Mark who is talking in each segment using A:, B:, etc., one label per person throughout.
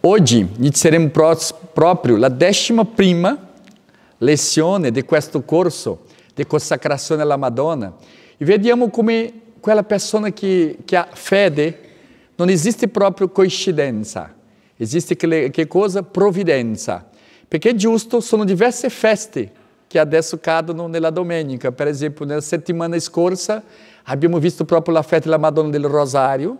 A: Oggi inizieremo próprio, a décima prima lezione de questo corso de consacração alla Madonna e vediamo como quella pessoa que que ha fede não existe proprio coincidência, existe que che providência, porque é justo. são diverse feste que adesso cadono nella domenica. Per esempio, nella settimana scorsa abbiamo visto proprio la festa della Madonna del Rosario,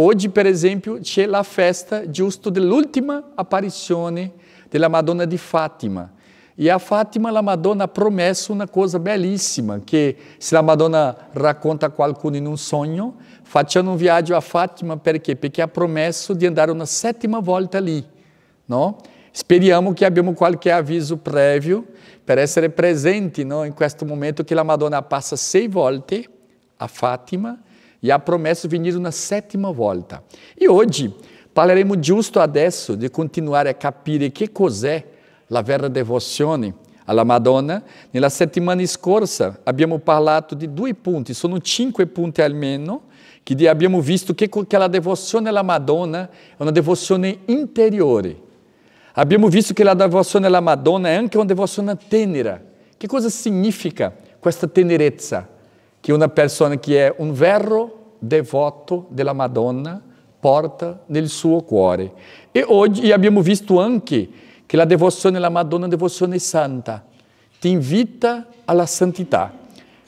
A: Hoje, por exemplo, c'è la festa justo dell'ultima apparizione della Madonna di Fátima. E a Fátima, a Madonna promessa uma coisa belíssima, que se a Madonna racconta a qualcuno in un sogno, facendo um viaggio a Fátima, perché? Perché ha promesso di andare uma sétima volta ali, no? Speriamo che abbiamo qualche avviso prévio per essere presenti no? in questo momento che la Madonna passa sei volte a Fátima, e a promessa venir uma sétima volta. E hoje parleremo giusto adesso di continuare a capire che cos'è la vera devozione alla Madonna. Nella settimana scorsa abbiamo parlato di due punti, sono cinque punti almeno, che abbiamo visto che, che la devozione alla Madonna è una devozione interiore. Abbiamo visto che la devozione alla Madonna è anche una devozione tenera. Che cosa significa questa tenerezza? che una persona che è un vero devoto della Madonna porta nel suo cuore. E oggi abbiamo visto anche che la devozione alla Madonna è una devozione santa, ti invita alla santità.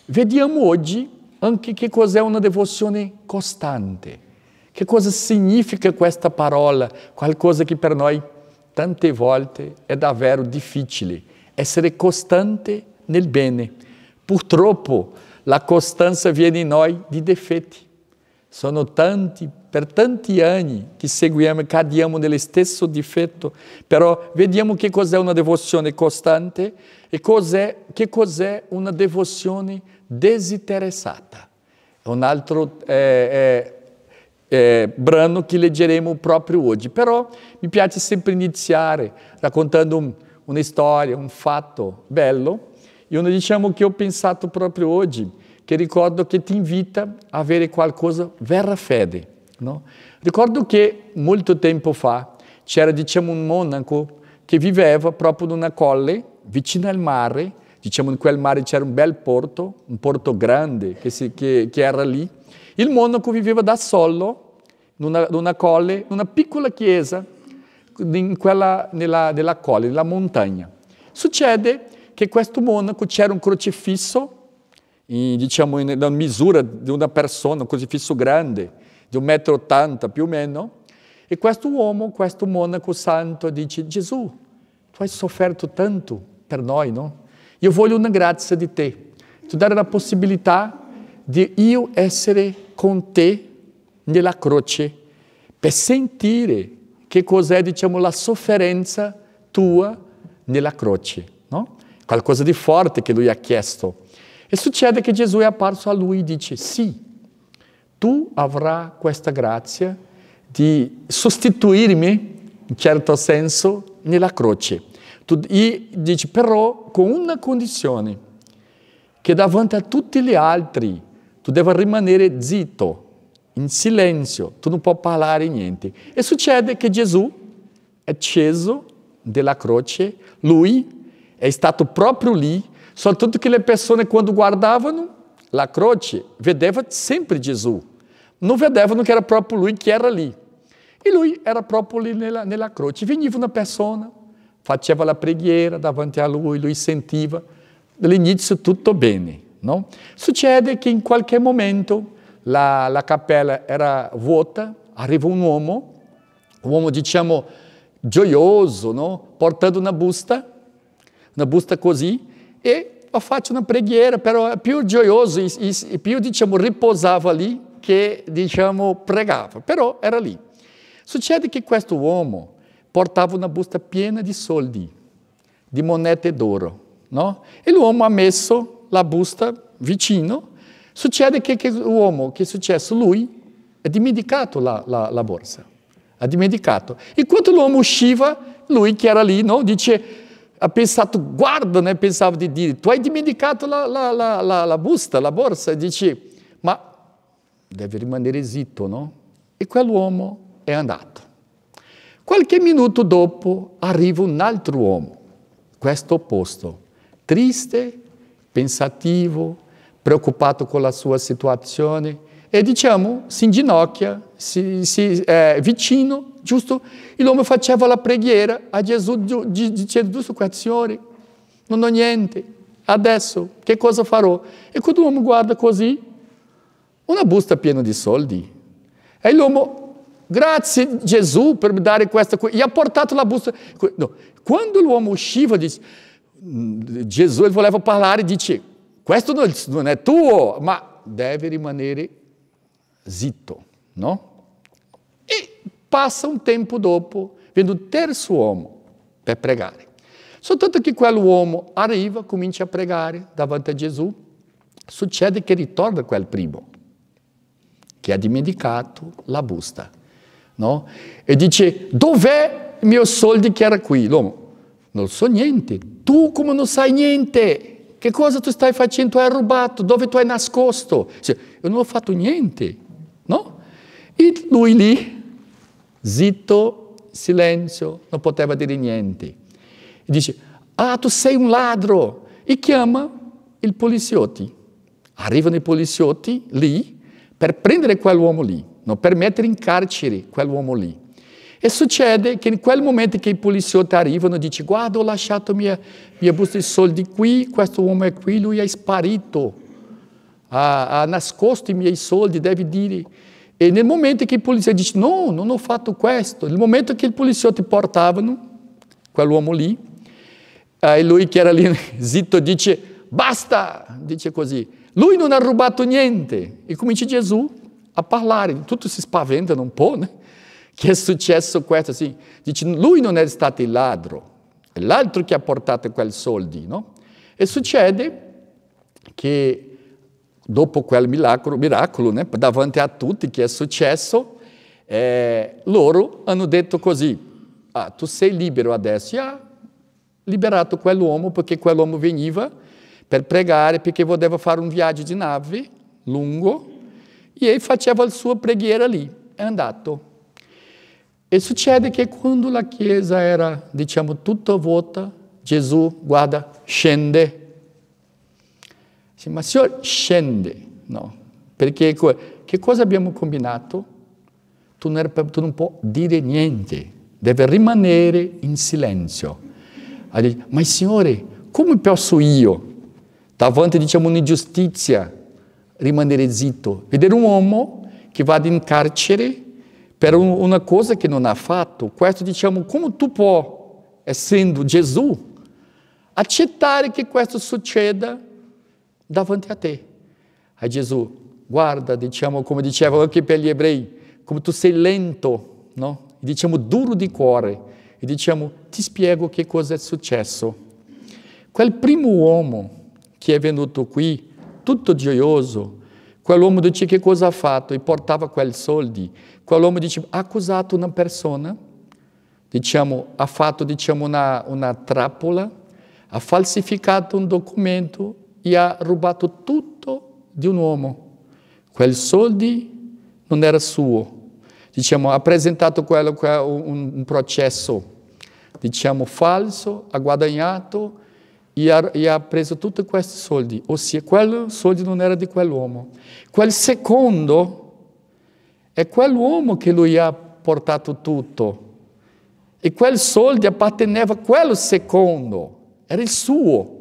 A: Vediamo oggi anche che cos'è una devozione costante, che cosa significa questa parola, qualcosa che per noi tante volte è davvero difficile, essere costante nel bene. Purtroppo, la costanza viene in noi di difetti. Sono tanti, per tanti anni che seguiamo e cadiamo nello stesso difetto, però vediamo che cos'è una devozione costante e cos'è, che cos'è una devozione disinteressata. Un altro eh, eh, eh, brano che leggeremo proprio oggi, però mi piace sempre iniziare raccontando un, una storia, un fatto bello e ne diciamo che ho pensato proprio oggi, che ricordo che ti invita a avere qualcosa vera fede. No? Ricordo che molto tempo fa c'era diciamo, un monaco che viveva proprio in una colle vicino al mare, diciamo in quel mare c'era un bel porto, un porto grande che, si, che, che era lì. Il monaco viveva da solo in una, in una colle, in una piccola chiesa in quella, nella, nella colle, nella montagna. Succede che questo monaco c'era un crocifisso, diciamo, in, diciamo nella misura di una persona, un crocifisso grande, di un metro ottanta più o meno, e questo uomo, questo monaco santo dice, Gesù, tu hai sofferto tanto per noi, no? Io voglio una grazia di te, ti dare la possibilità di io essere con te nella croce per sentire che cos'è diciamo, la sofferenza tua nella croce qualcosa di forte che lui ha chiesto. E succede che Gesù è apparso a lui e dice, sì, tu avrai questa grazia di sostituirmi, in certo senso, nella croce. E dice, però con una condizione, che davanti a tutti gli altri tu devi rimanere zitto, in silenzio, tu non puoi parlare niente. E succede che Gesù è sceso dalla croce, lui é stato próprio lì, soltanto que le é persone quando guardavano la croce vedeva sempre Gesù, não vedevano que era próprio lui que era lì. E lui era próprio lì nella, nella croce, veniva una persona, faceva la preghiera davanti a lui, lui sentiva dall'inizio tutto bene. No? Succede che in qualche momento la, la cappella era vuota, arriva un uomo, un uomo diciamo gioioso, no? portando una busta, una busta così e ho fatto una preghiera, però è più gioioso e più diciamo, riposava lì che diciamo, pregava, però era lì. Succede che questo uomo portava una busta piena di soldi, di monete d'oro, no? E l'uomo ha messo la busta vicino. Succede che, che l'uomo, che è successo? Lui ha dimenticato la, la, la borsa, ha dimenticato. E quando l'uomo usciva, lui che era lì, no? Dice, ha pensato, guarda, né, pensavo di dire, tu hai dimenticato la, la, la, la, busta, la borsa, e dici, ma deve rimanere zitto, no? E quell'uomo è andato. Qualche minuto dopo arriva un um altro uomo, questo opposto, triste, pensativo, preoccupato con la sua situazione, e diciamo Sindinocchia, si, si, è eh, vicino, giusto? E l'uomo faceva la preghiera a Gesù dicendo, giusto qua, Signore, non ho niente, adesso che cosa farò? E quando l'uomo guarda così, una busta piena di soldi. E l'uomo, grazie Gesù per dare questa cosa, gli ha portato la busta. No. Quando l'uomo usciva, dice, Gesù voleva parlare e dice, questo non è tuo, ma deve rimanere zitto, no? E passa un tempo dopo, vem o terzo uomo per pregare. Soltanto che quell'uomo arriva, comincia a pregare davanti a Gesù, succede che ritorna quel primo, che ha dimenticato la busta, no? E dice, dov'è il mio soldi che era qui? L'uomo, non so niente, tu come non sai niente? Che cosa tu stai facendo? Tu hai rubato, dove tu hai nascosto? Io non ho fatto niente. E lui lì, zitto, silenzio, non poteva dire niente. E dice, ah, tu sei un ladro! E chiama i poliziotti. Arrivano i poliziotti lì per prendere quell'uomo lì, no? per mettere in carcere quell'uomo lì. E succede che in quel momento che i poliziotti arrivano dice guarda ho lasciato mia, mia busta di soldi qui, questo uomo è qui, lui è sparito, ha, ha nascosto i miei soldi, devi dire. E nel momento che il poliziotto dice no, non ho fatto questo, nel momento che il poliziotto portavano, quell'uomo lì, e lui che era lì zitto dice basta, dice così, lui non ha rubato niente. E comincia Gesù a parlare, tutto si spaventa un po', né? che è successo questo, sì. dice lui non è stato il ladro, è l'altro che ha portato quei soldi, no? E succede che dopo quel miracolo, miracolo né, davanti a tutti che è successo, eh, loro hanno detto così, ah, tu sei libero adesso, e ha liberato quell'uomo perché quell'uomo veniva per pregare perché voleva fare un viaggio di nave lungo e lui faceva la sua preghiera lì, è andato. E succede che quando la chiesa era, diciamo, tutta vuota, Gesù, guarda, scende ma signor scende, no? Perché che cosa abbiamo combinato? Tu non, tu non puoi dire niente, deve rimanere in silenzio. Dice, ma signore, come posso io, davanti diciamo un'ingiustizia, rimanere zitto? Vedere un uomo che va in carcere per una cosa che non ha fatto, questo diciamo, come tu puoi, essendo Gesù, accettare che questo succeda davanti a te. A Gesù, guarda, diciamo come dicevo anche per gli ebrei, come tu sei lento, no? diciamo duro di cuore, e diciamo ti spiego che cosa è successo. Quel primo uomo che è venuto qui, tutto gioioso, quell'uomo dice che cosa ha fatto e portava quei soldi, quell'uomo dice ha accusato una persona, diciamo, ha fatto diciamo, una, una trappola, ha falsificato un documento e ha rubato tutto di un uomo. Quel soldi non era suo. Diciamo, ha presentato quello che è un, un processo, diciamo, falso, ha guadagnato e ha, e ha preso tutti questi soldi. Ossia, quel soldi non era di quell'uomo. Quel secondo è quell'uomo che lui ha portato tutto. E quel soldi apparteneva a quello secondo, era il suo.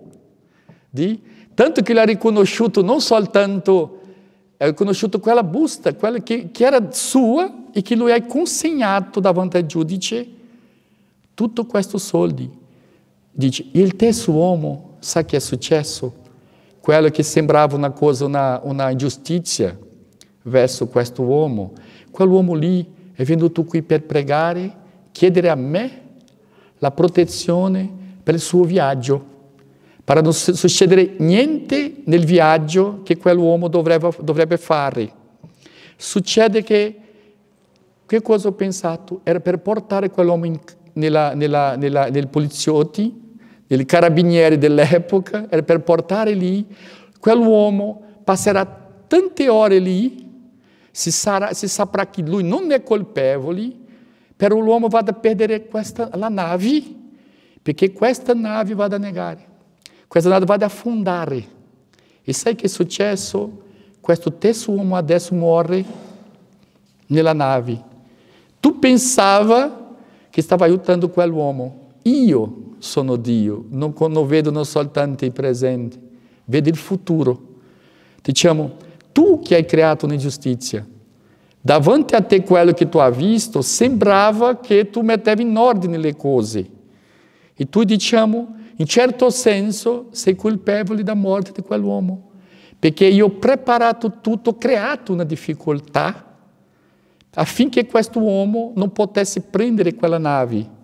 A: Di Tanto che ele era riconosciuto não soltanto, era riconosciuto quella busta, quella che, que, era sua e che lui ha consegnato davanti al giudice tutto questo soldi. Dice, il terzo uomo, sa che è successo? Quello che sembrava una cosa, una, una ingiustizia verso questo uomo. Quell'uomo lì è venuto qui per pregare, chiedere a me la protezione per il suo viaggio. Para non succedere niente nel viaggio che quell'uomo dovrebbe, dovrebbe fare. Succede che, che cosa ho pensato? Era per portare quell'uomo in, nel poliziotti, nel carabinieri dell'epoca, era per portare lì. Quell'uomo passerà tante ore lì, si, sarà, si saprà che lui non è colpevole, però l'uomo vada a perdere questa, la nave, perché questa nave vada a negare. Questa nave va ad affondare. E sai che è successo? Questo stesso uomo adesso muore nella nave. Tu pensava che stava aiutando quell'uomo. Io sono Dio, non, non vedo non soltanto il presente, vedo il futuro. Diciamo, tu che hai creato un'ingiustizia, davanti a te quello che tu hai visto, sembrava che tu mettevi in ordine le cose. E tu, diciamo, in certo senso sei colpevole della morte di quell'uomo, perché io ho preparato tutto, ho creato una difficoltà affinché questo uomo non potesse prendere quella nave.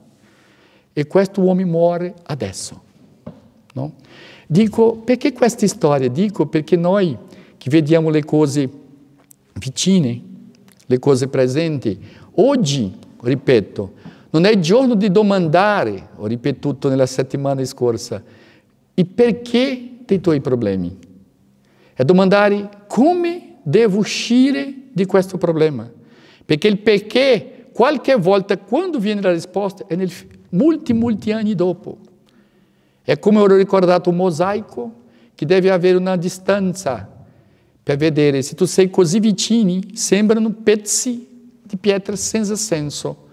A: E questo uomo muore adesso. No? Dico perché questa storia? Dico perché noi che vediamo le cose vicine, le cose presenti, oggi, ripeto, non è il giorno di domandare, ho ripetuto nella settimana scorsa, il perché dei tuoi problemi. È domandare come devo uscire di questo problema. Perché il perché, qualche volta, quando viene la risposta, è nel, molti, molti anni dopo. È come ho ricordato un mosaico che deve avere una distanza per vedere se tu sei così vicini, sembrano pezzi di pietra senza senso.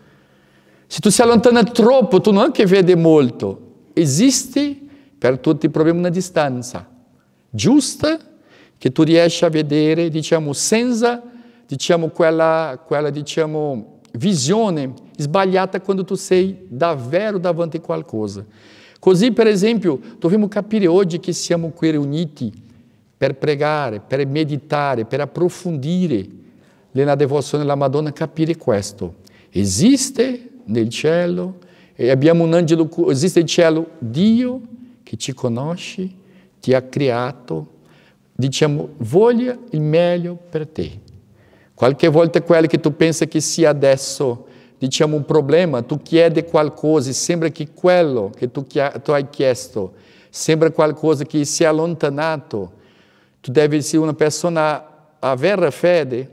A: Se tu si allontana troppo, tu non che vede molto, Esiste per tutti i problemi una distanza giusta che tu riesci a vedere, diciamo, senza diciamo, quella, quella diciamo, visione sbagliata quando tu sei davvero davanti a qualcosa. Così, per esempio, dobbiamo capire oggi che siamo qui riuniti per pregare, per meditare, per approfondire nella devozione della Madonna, capire questo. Esiste nel cielo e abbiamo un angelo, esiste il cielo Dio che ci conosce, ti ha creato, diciamo, voglia il meglio per te. Qualche volta quello che tu pensi che sia adesso, diciamo, un problema, tu chiedi qualcosa e sembra che quello che tu, tu hai chiesto sembra qualcosa che si è allontanato. Tu devi essere una persona a vera fede,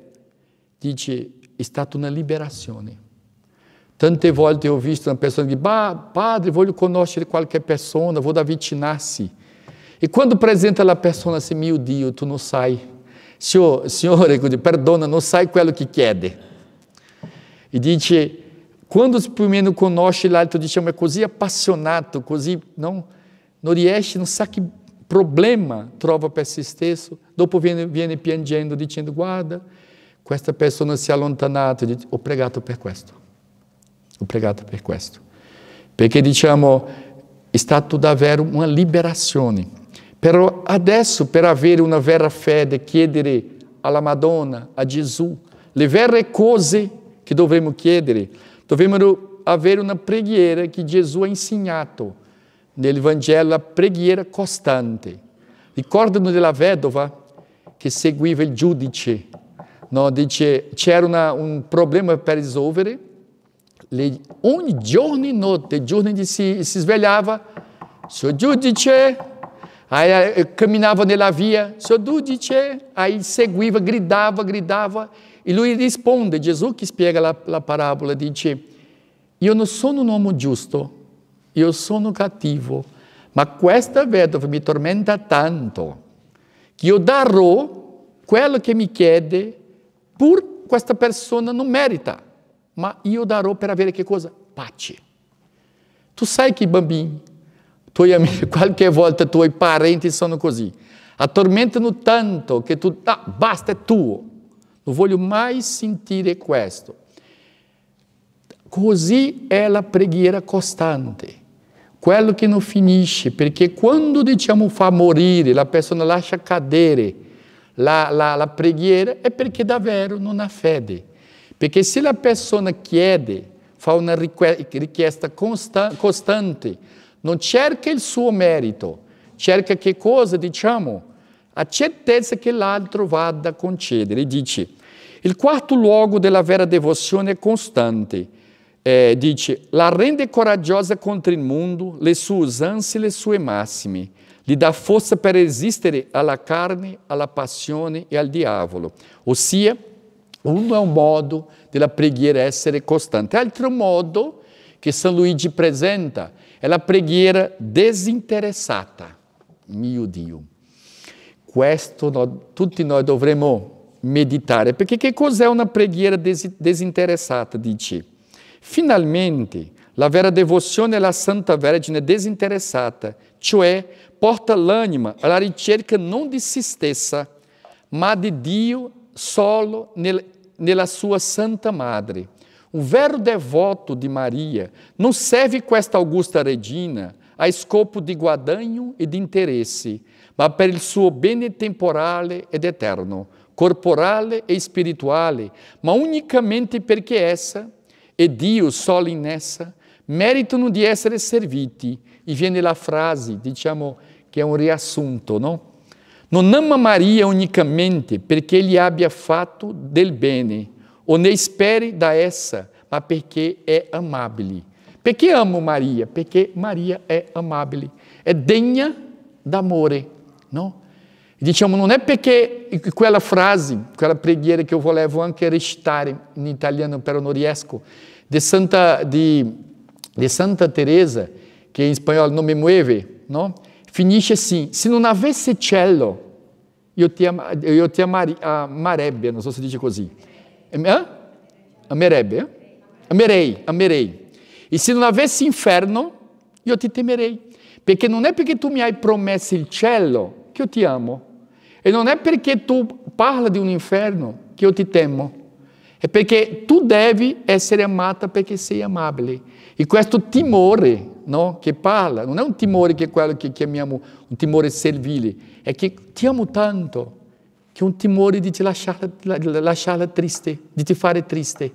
A: dici, è stata una liberazione. Tanto te volte eu visto uma pessoa que dice, padre, voglio conoscere qualquer pessoa, vou dar avvicinarsi. E quando apresenta a pessoa assim, meu Deus, tu não sai. Senhor, Senhore, perdona, não sai quello que quede. E diz, quando primeiro conosce l'altro, diciamo, é così apaixonado, così, não, non riesce, sabe sa problema trova para si stesso, dopo viene, viene piangendo, dizendo guarda, questa se si è allontanata, ho pregato per questo. Ho pregato per questo. Perché diciamo, è stata davvero una liberazione. Però adesso, per avere una vera fede, chiedere alla Madonna, a Gesù, le vere cose che dovremmo chiedere, dovremmo avere una preghiera che Gesù ha insegnato nel Vangelo, la preghiera costante. Ricordano della vedova che seguiva il giudice, no? dice c'era un problema per risolvere, le, ogni um giorno e notte, giorno di si, si svegliava, suo giudice, aí camminava nella via, suo giudice, aí seguiva, gridava, gridava, e lui risponde, Gesù che spiega la, la parabola, dice, io non sono un uomo giusto, io sono cattivo, ma questa vedova mi tormenta tanto, che io darò quello che mi chiede, pur questa persona non merita ma io darò per avere che cosa? Pace. Tu sai che i bambini, tuoi amici, qualche volta i tuoi parenti sono così, attormentano tanto che tu, ah, basta, è tuo, non voglio mai sentire questo. Così è la preghiera costante, quello che non finisce, perché quando diciamo fa morire, la persona lascia cadere la, la, la preghiera, è perché davvero non ha fede. porque se a pessoa chiede, faz uma richiesta constante, não cerca o seu merito, cerca que coisa, diciamo, a certeza que l'altro é vada a concedere. Diz: il quarto luogo della vera devozione é costante. Eh, la rende coraggiosa contra il mondo, le sue usanze e le sue massime. Gli dá força para resistere alla carne, alla passione e al diavolo. seja Uno è un modo della preghiera essere costante. Altro modo che San Luigi presenta è la preghiera disinteressata. Mio Dio, questo no, tutti noi dovremmo meditare, perché che cos'è una preghiera des disinteressata, dice? Finalmente, la vera devozione alla Santa Vergine disinteressata, cioè porta l'anima alla ricerca non di se stessa, ma di Dio solo nella sua Santa Madre. Um vero devoto de Maria não serve questa augusta regina a scopo de guadagno e de interesse, mas per il suo bene temporale ed eterno, corporale e spirituale, mas unicamente perché essa, e Dio solo in essa, meritano di essere serviti. E viene la frase, diciamo, che è un riassunto, no? Non ama Maria unicamente perché ele abbia fatto del bene, o ne espere da essa, ma perché è amabile. Perché amo Maria? Perché Maria è amabile, è degna d'amore, no? Diciamo, non è perché quella frase, quella preghiera che io volevo anche recitare in italiano, però non riesco, di Santa, di, di Santa Teresa, che in spagnolo non mi muove, no? finisce sì, se non avesse cielo io ti, am- io ti amare- amarebbe, non so se dice così, eh? amerebbe, eh? amerei, amerei. E se non avessi inferno io ti temerei, perché non è perché tu mi hai promesso il cielo che io ti amo, e non è perché tu parli di un inferno che io ti temo, è perché tu devi essere amata perché sei amabile. E questo timore no? che parla, non è un timore che è quello che chiamiamo un timore servile, è che ti amo tanto che è un timore di ti lasciare, lasciarla triste, di ti fare triste.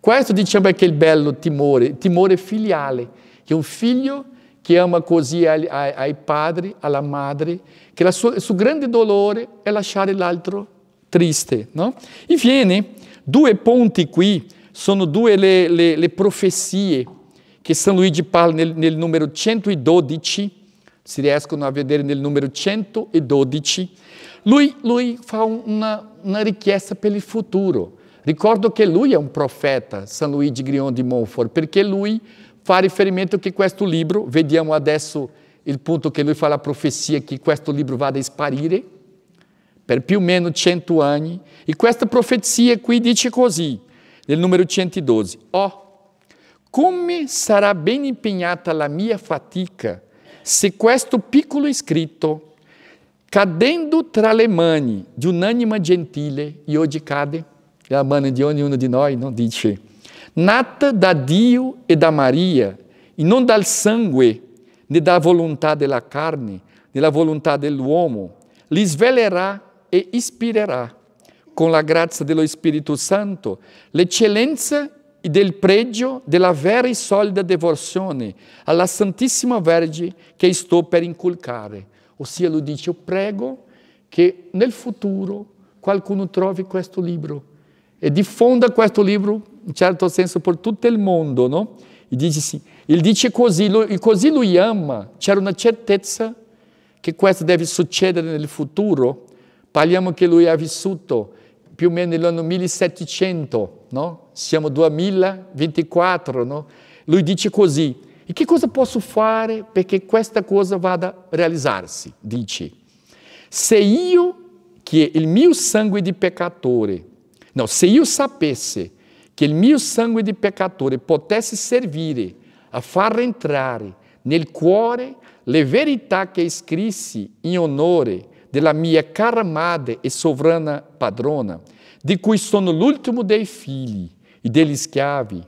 A: Questo diciamo è che è il bello timore, il timore filiale, che un figlio che ama così ai, ai, ai padri, alla madre, che il suo, suo grande dolore è lasciare l'altro triste. No? Infine, due punti qui sono due le, le, le profezie che San Luigi parla nel, nel numero 112, si riescono a vedere nel numero 112, lui, lui fa una, una, richiesta per il futuro. Ricordo che lui è un profeta, San Luigi Grion di Montfort, perché lui fa riferimento che questo libro, vediamo adesso il punto che lui fa la profezia, che questo libro vada a sparire per più o meno 100 anni. E questa profezia qui dice così, nel numero 112, oh, Come sarà ben impegnata la mia fatica se questo piccolo scritto, cadendo tra le mani di un'anima gentile, io oggi cade, la mano di ognuno di noi, non dice, nata da Dio e da Maria, e non dal sangue, né da volontà della carne, né la volontà dell'uomo, li svelerà e ispirerà con la grazia dello Spirito Santo l'eccellenza e del pregio della vera e solida devozione alla Santissima Vergine che sto per inculcare. Ossia lui dice, io prego che nel futuro qualcuno trovi questo libro e diffonda questo libro, in certo senso, per tutto il mondo, no? E dice sì, il dice così, lui, così lui ama, c'era una certezza che questo deve succedere nel futuro. Parliamo che lui ha vissuto più o meno nell'anno 1700, no? Siamo 2024, no? Lui dice così, e che cosa posso fare perché questa cosa vada a realizzarsi? Dice, se io, che il mio sangue di peccatore, no, se io sapesse che il mio sangue di peccatore potesse servire a far entrare nel cuore le verità che scrissi in onore della mia cara madre e sovrana padrona, De cui sono l'ultimo dei figli e degli schiavi.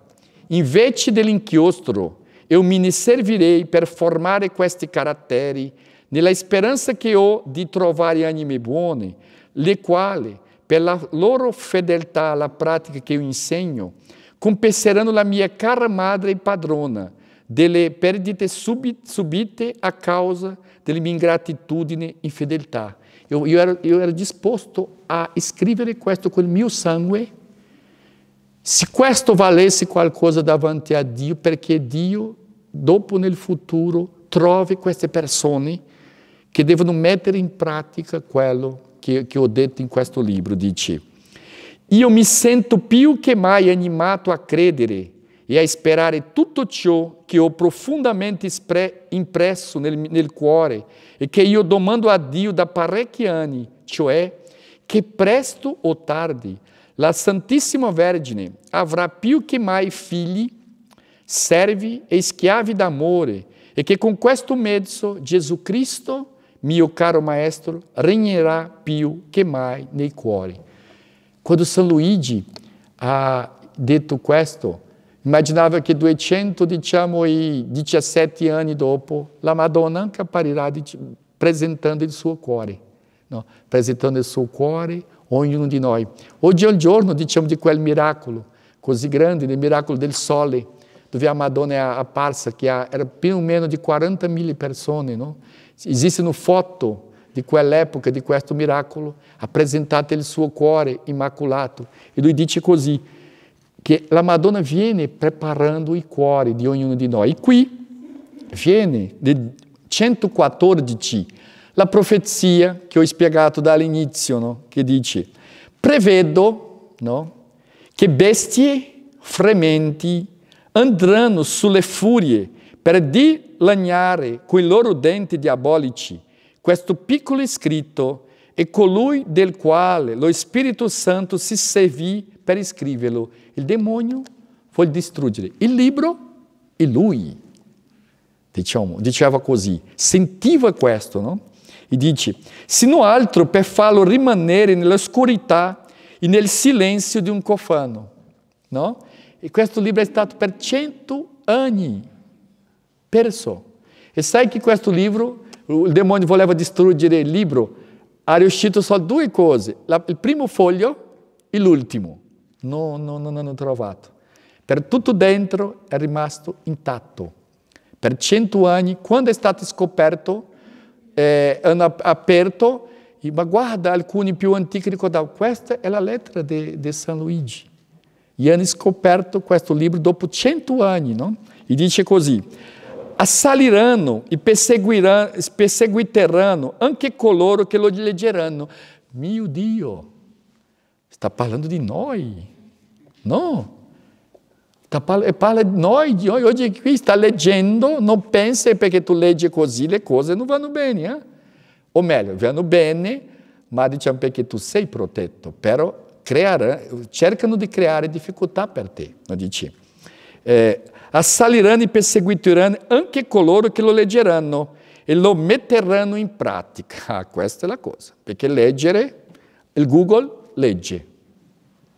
A: Invece dell'inchiostro, eu me servirei per formare questi caratteri nella speranza che ho di trovare anime buone, le quali, per la loro fedeltà alla pratica che io insegno, compenseranno la mia cara madre e padrona delle perdite subite a causa della mia ingratitudine e fedeltà. Eu, eu, era, eu era disposto a scrivere questo col mio sangue? Se questo valesse qualcosa davanti a Dio, perché Dio, dopo nel futuro, trovi queste persone che devono mettere in pratica quello che, che ho detto in questo libro, dice. Io mi sento più che mai animato a credere e a sperare tutto ciò che ho profondamente impresso nel, nel cuore e che io domando a Dio da parecchi anni, cioè que presto ou tarde la Santissima Vergine avrà più che mai figli, servi e schiavi d'amore, e che con questo mezzo Gesù Cristo, mio caro maestro, regnerà più che mai nei cuori. Quando San Luigi ha detto questo, immaginava che 217 diciamo, anni dopo, la Madonna anche apparirà presentando il suo cuore. no? presentando il suo cuore ognuno di noi. Oggi è il giorno, diciamo, di quel miracolo così grande, del miracolo del sole, dove la Madonna è apparsa, che era più o meno di 40.000 persone. No? Esistono foto di quell'epoca, di questo miracolo, appresentate il suo cuore immacolato. E lui dice così, che la Madonna viene preparando il cuore di ognuno di noi. E qui viene di 114 la profezia che ho spiegato dall'inizio, no? che dice, prevedo no? che bestie frementi andranno sulle furie per con i loro denti diabolici questo piccolo scritto e colui del quale lo Spirito Santo si servì per scriverlo. Il demonio vuole distruggere il libro e lui. Diciamo, diceva così, sentiva questo, no? e dice: Se non altro per farlo rimanere nell'oscurità e nel silenzio di un cofano. No? E questo libro è stato per cento anni perso. E sai che questo libro, il demonio voleva distruggere il libro, ha riuscito solo due cose, la, il primo foglio e l'ultimo. No, no, no, non trovato. Per tutto dentro è rimasto intatto. Per cento anni, quando è stato scoperto, eh, aperto e guarda alcuni più antichi ricordavo. Questa è la lettera di, di San Luigi. E hanno scoperto questo libro dopo cento anni, no? E dice così, assaliranno e perseguiteranno anche coloro che lo leggeranno. Mio Dio, está falando de nós. Não. Parla, parla, noi, noi oggi qui sta leggendo, non pensa perché tu leggi così le cose non vanno bene. Eh? O meglio, vanno bene, ma diciamo perché tu sei protetto, però creare, cercano di creare difficoltà per te, no, dici. Eh, assaliranno e perseguiranno anche coloro che lo leggeranno e lo metteranno in pratica. Ah, questa è la cosa, perché leggere, il Google legge,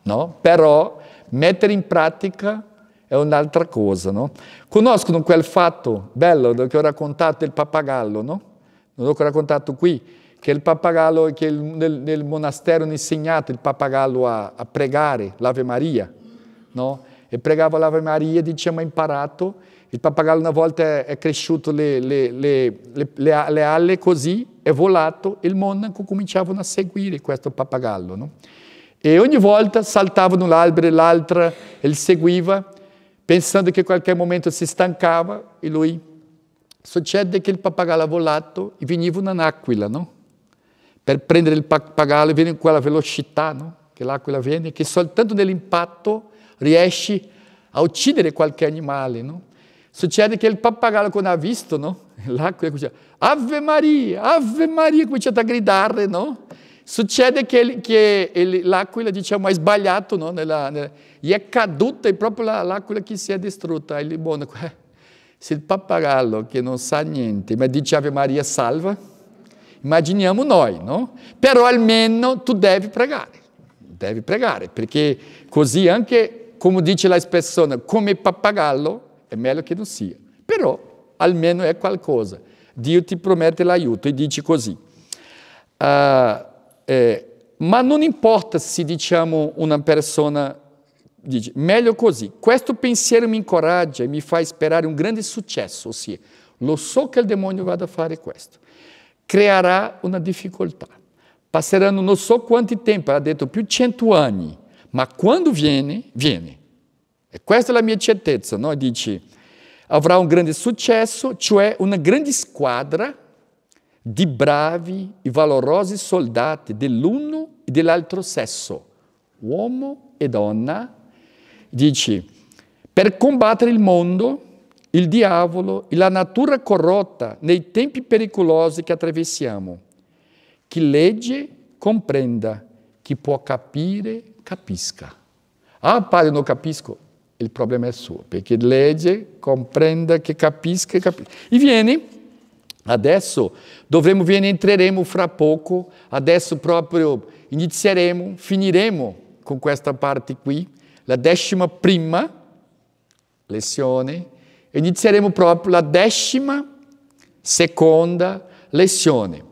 A: no? però mettere in pratica è un'altra cosa, no? Conoscono quel fatto bello che ho raccontato il pappagallo, no? Non l'ho raccontato qui, che il pappagallo, che il, nel, nel, monastero hanno insegnato il pappagallo a, a, pregare l'Ave Maria, no? E pregava l'Ave Maria, diciamo, ha imparato. Il pappagallo una volta è, cresciuto le, le, le, le, alle così, è volato, e il monaco cominciava a seguire questo pappagallo, no? E ogni volta saltavano l'albero e l'altra, e seguiva, pensando che a qualche momento si stancava e lui succede che il pappagallo ha volato e veniva un'aquila, no? Per prendere il pappagallo viene con quella velocità, no? Che l'aquila viene, che soltanto nell'impatto riesce a uccidere qualche animale, no? Succede che il pappagallo quando ha visto, no? L'aquila comincia, Ave Maria, Ave Maria, comincia a gridare, no? Succede che, che il, l'aquila diciamo, ha sbagliato no? nella, nella, e è caduta, e proprio la, l'aquila che si è distrutta. Il buono, eh. se il pappagallo che non sa niente, ma dice Ave Maria salva, immaginiamo noi, no? Però almeno tu devi pregare, devi pregare, perché così anche, come dice la l'espressione, come pappagallo è meglio che non sia. Però almeno è qualcosa. Dio ti promette l'aiuto e dice così. Uh, eh, não importa se diciamo una persona dice meglio così, questo pensiero mi incoraggia e mi fa sperare un grande successo, ossia lo so che il demonio vada a fare questo, creerà una difficoltà, passeranno non so quanto tempo, ha detto più cento anni, ma quando viene, viene. E questa è la mia certezza, no? dice avrà un grande successo, cioè una grande squadra di bravi e valorosi soldati dell'uno e dell'altro sesso, uomo e donna. Dici, per combattere il mondo, il diavolo e la natura corrotta nei tempi pericolosi che attraversiamo. Chi legge comprenda, chi può capire capisca. Ah, padre, non capisco. Il problema è suo, perché legge, comprenda, che capisca, capisca. E vieni Adesso dovremo venire, entreremo fra poco, adesso proprio inizieremo, finiremo con questa parte qui, la decima prima lezione, inizieremo proprio la decima seconda lezione.